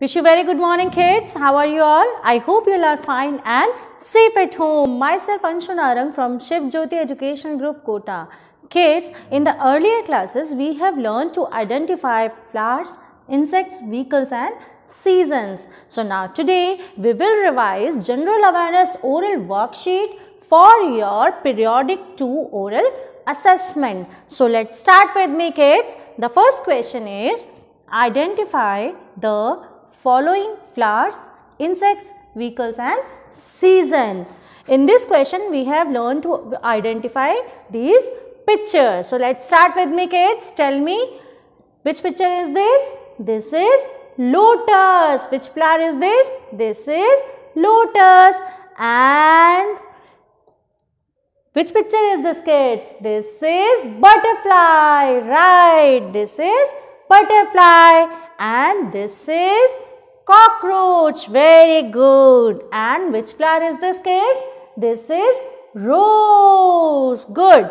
Wish you very good morning kids. How are you all? I hope you all are fine and safe at home. Myself Anshun Arang from Shiv Jyoti Education Group Kota. Kids, in the earlier classes we have learned to identify flowers, insects, vehicles and seasons. So now today we will revise general awareness oral worksheet for your periodic 2 oral assessment. So let's start with me kids. The first question is identify the following flowers, insects, vehicles and season. In this question, we have learned to identify these pictures. So, let's start with me kids. Tell me, which picture is this? This is lotus. Which flower is this? This is lotus. And which picture is this kids? This is butterfly. Right. This is butterfly and this is cockroach. Very good. And which flower is this kids? This is rose. Good.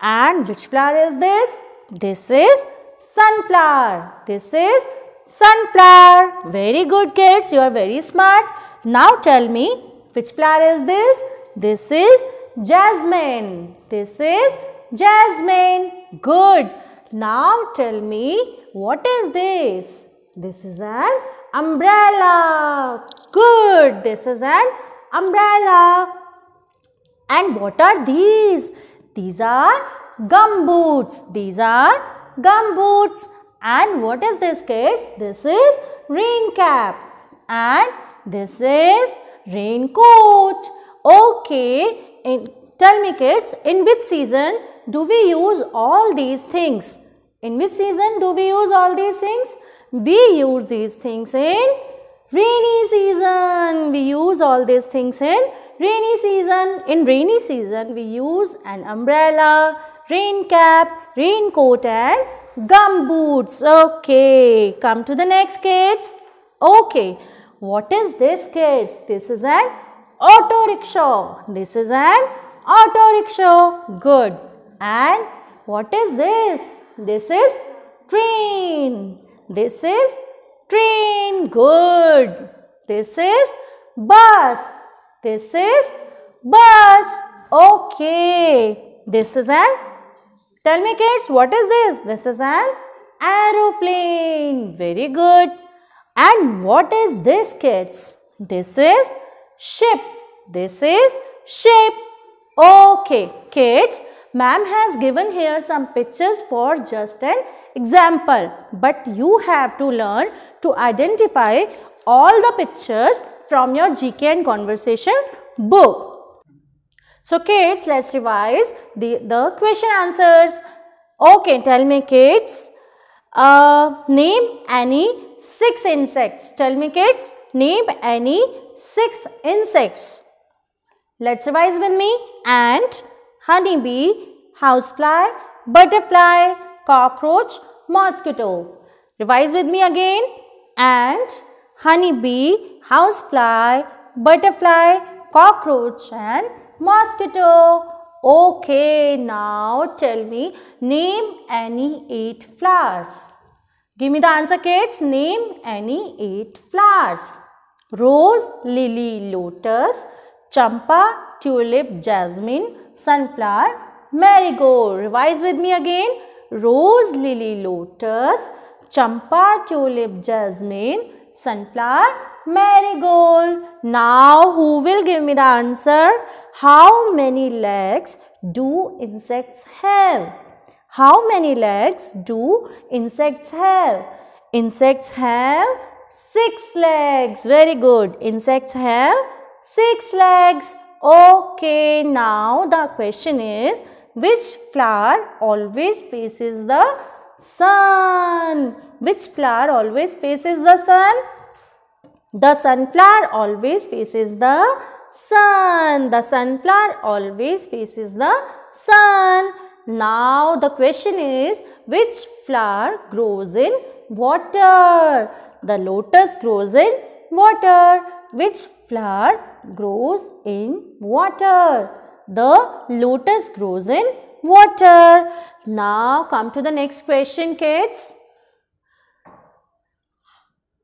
And which flower is this? This is sunflower. This is sunflower. Very good kids. You are very smart. Now tell me which flower is this? This is jasmine. This is jasmine. Good. Now tell me what is this? This is an umbrella. Good. This is an umbrella. And what are these? These are gum boots. These are gum boots. And what is this kids? This is rain cap. And this is raincoat. Okay. In, tell me kids, in which season do we use all these things? In which season do we use all these things? We use these things in rainy season. We use all these things in rainy season. In rainy season, we use an umbrella, rain cap, raincoat and gum boots. Okay, come to the next kids. Okay, what is this kids? This is an auto rickshaw. This is an auto rickshaw. Good. And what is this? This is train. This is train. Good. This is bus. This is bus. Okay. This is an, tell me kids, what is this? This is an aeroplane. Very good. And what is this kids? This is ship. This is ship. Okay. Kids, Ma'am has given here some pictures for just an example. But you have to learn to identify all the pictures from your GK and conversation book. So kids, let's revise the, the question answers. Okay, tell me kids. Uh, name any six insects. Tell me kids, name any six insects. Let's revise with me. Ant, honeybee, housefly, butterfly, cockroach, mosquito. Revise with me again. Ant, honeybee, housefly, butterfly, cockroach and mosquito. Okay, now tell me, name any eight flowers. Give me the answer kids. Name any eight flowers. Rose, lily, lotus, champa, tulip, jasmine, sunflower, marigold. Revise with me again. Rose, lily, lotus, champa, tulip, jasmine, sunflower, marigold. Now, who will give me the answer? How many legs do insects have? How many legs do insects have? Insects have six legs. Very good. Insects have six legs. Okay, now the question is which flower always faces the sun? Which flower always faces the sun? The sunflower always faces the sun. The sunflower always faces the sun. Now the question is which flower grows in water? The lotus grows in water. Which flower grows in water. The lotus grows in water. Now come to the next question kids.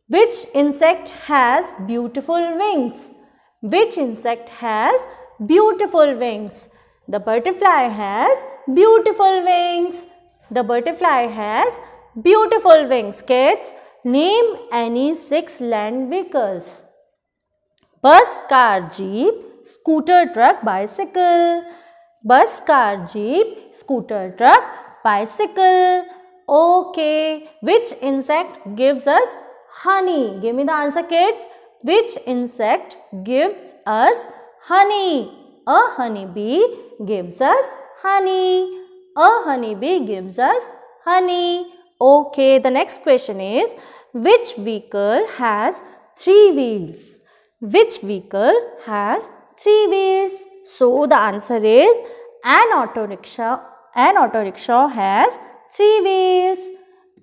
Which insect has beautiful wings? Which insect has beautiful wings? The butterfly has beautiful wings. The butterfly has beautiful wings. Kids, name any six land vehicles bus, car, jeep, scooter, truck, bicycle. Bus, car, jeep, scooter, truck, bicycle. Okay, which insect gives us honey? Give me the answer kids. Which insect gives us honey? A honeybee gives us honey. A honeybee gives us honey. Okay, the next question is which vehicle has three wheels? Which vehicle has three wheels? So the answer is an auto rickshaw. An auto rickshaw has three wheels.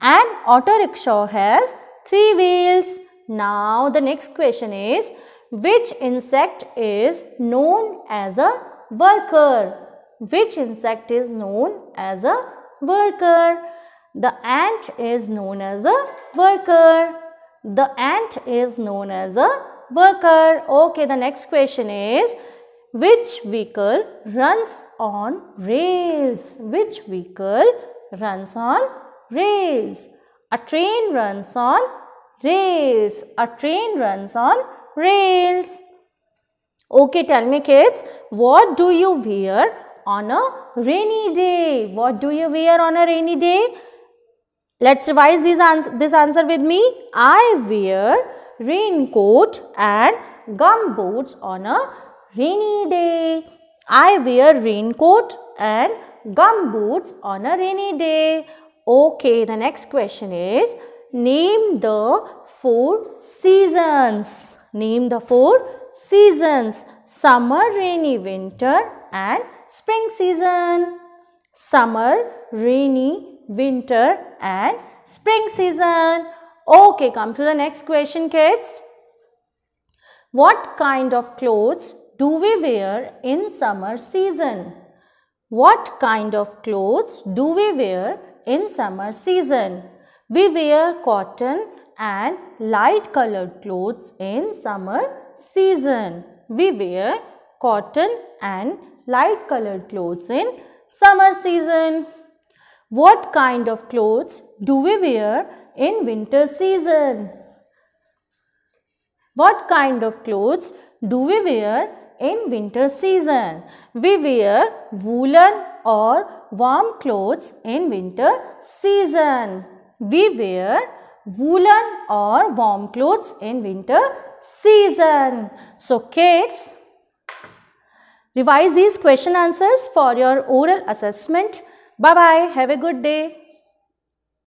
An auto rickshaw has three wheels. Now the next question is which insect is known as a worker? Which insect is known as a worker? The ant is known as a worker. The ant is known as a worker. Okay, the next question is which vehicle runs on rails? Which vehicle runs on rails? A train runs on rails. A train runs on rails. Okay, tell me kids, what do you wear on a rainy day? What do you wear on a rainy day? Let's revise this answer with me. I wear raincoat and gumboots on a rainy day. I wear raincoat and gumboots on a rainy day. Okay, the next question is name the four seasons. Name the four seasons. Summer, rainy, winter and spring season. Summer, rainy, winter and spring season. Okay, come to the next question kids. What kind of clothes do we wear in summer season? What kind of clothes do we wear in summer season? We wear cotton and light colored clothes in summer season. We wear cotton and light colored clothes in summer season. What kind of clothes do we wear in winter season. What kind of clothes do we wear in winter season? We wear woolen or warm clothes in winter season. We wear woolen or warm clothes in winter season. So kids, revise these question answers for your oral assessment. Bye-bye. Have a good day.